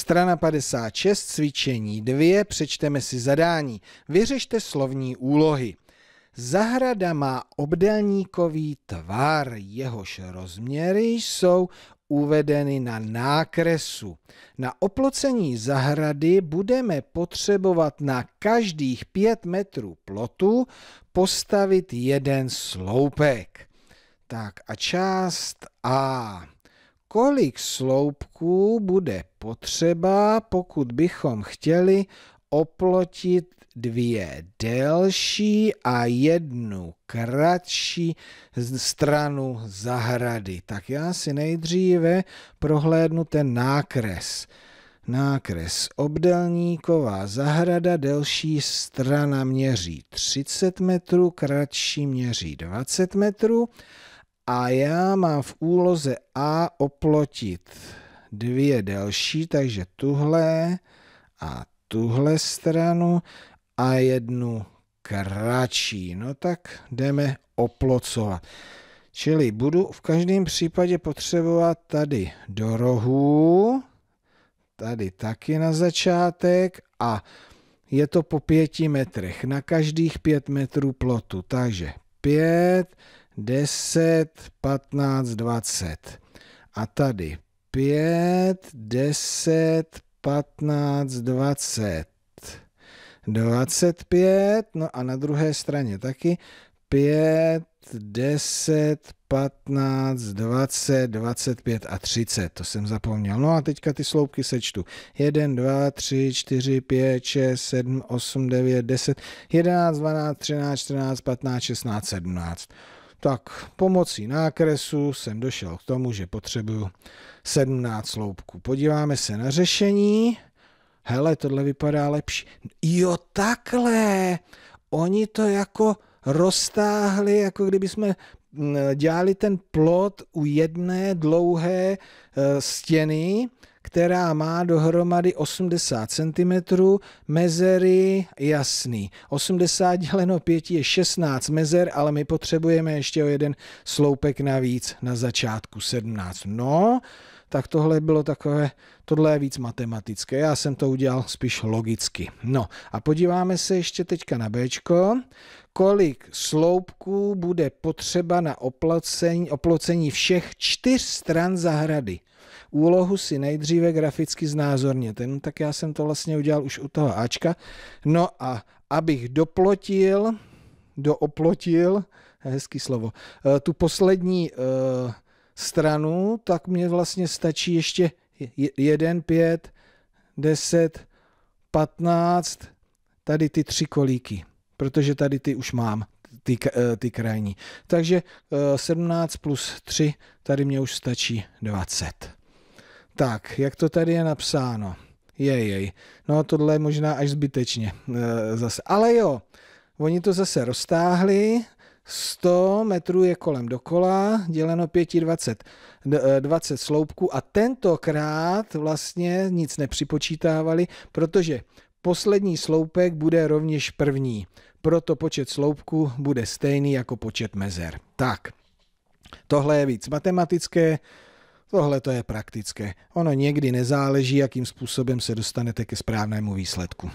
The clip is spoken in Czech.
Strana 56, cvičení 2, přečteme si zadání. Vyřešte slovní úlohy. Zahrada má obdelníkový tvar, jehož rozměry jsou uvedeny na nákresu. Na oplocení zahrady budeme potřebovat na každých 5 metrů plotu postavit jeden sloupek. Tak a část A kolik sloupků bude potřeba, pokud bychom chtěli oplotit dvě delší a jednu kratší stranu zahrady. Tak já si nejdříve prohlédnu ten nákres. Nákres obdelníková zahrada, delší strana měří 30 metrů, kratší měří 20 metrů a já mám v úloze A oplotit dvě delší, takže tuhle a tuhle stranu a jednu kratší. No tak jdeme oplocovat. Čili budu v každém případě potřebovat tady do rohu, tady taky na začátek a je to po pěti metrech, na každých pět metrů plotu, takže pět, 10, 15, 20. A tady 5, 10, 15, 20. 25, no a na druhé straně taky 5, 10, 15, 20, 25 a 30. To jsem zapomněl. No a teďka ty sloupky sečtu. 1, 2, 3, 4, 5, 6, 7, 8, 9, 10, 11, 12, 13, 14, 15, 16, 17 tak pomocí nákresu jsem došel k tomu, že potřebuju 17 sloupků. Podíváme se na řešení. Hele, tohle vypadá lepší. Jo, takhle. Oni to jako roztáhli, jako kdyby jsme mm, dělali ten plot u jedné dlouhé eh, stěny která má dohromady 80 cm, mezery jasný. 80 děleno 5 je 16 mezer, ale my potřebujeme ještě o jeden sloupek navíc na začátku 17. No, tak tohle bylo takové, tohle je víc matematické. Já jsem to udělal spíš logicky. No a podíváme se ještě teďka na B. Kolik sloupků bude potřeba na oplocení, oplocení všech čtyř stran zahrady? Úlohu si nejdříve graficky znázorněte. No tak já jsem to vlastně udělal už u toho Ačka. No a abych doplotil, dooplotil, hezký slovo, eh, tu poslední eh, stranu, tak mě vlastně stačí ještě 1, 5, 10, 15, tady ty tři kolíky, protože tady ty už mám, ty, eh, ty krajní. Takže 17 plus 3, tady mě už stačí 20. Tak, jak to tady je napsáno? Jej, jej. No tohle je možná až zbytečně e, zase. Ale jo, oni to zase roztáhli, 100 metrů je kolem dokola, děleno 5, 20, 20 sloupků a tentokrát vlastně nic nepřipočítávali, protože poslední sloupek bude rovněž první. Proto počet sloupků bude stejný jako počet mezer. Tak, tohle je víc matematické, Tohle to je praktické. Ono někdy nezáleží, jakým způsobem se dostanete ke správnému výsledku.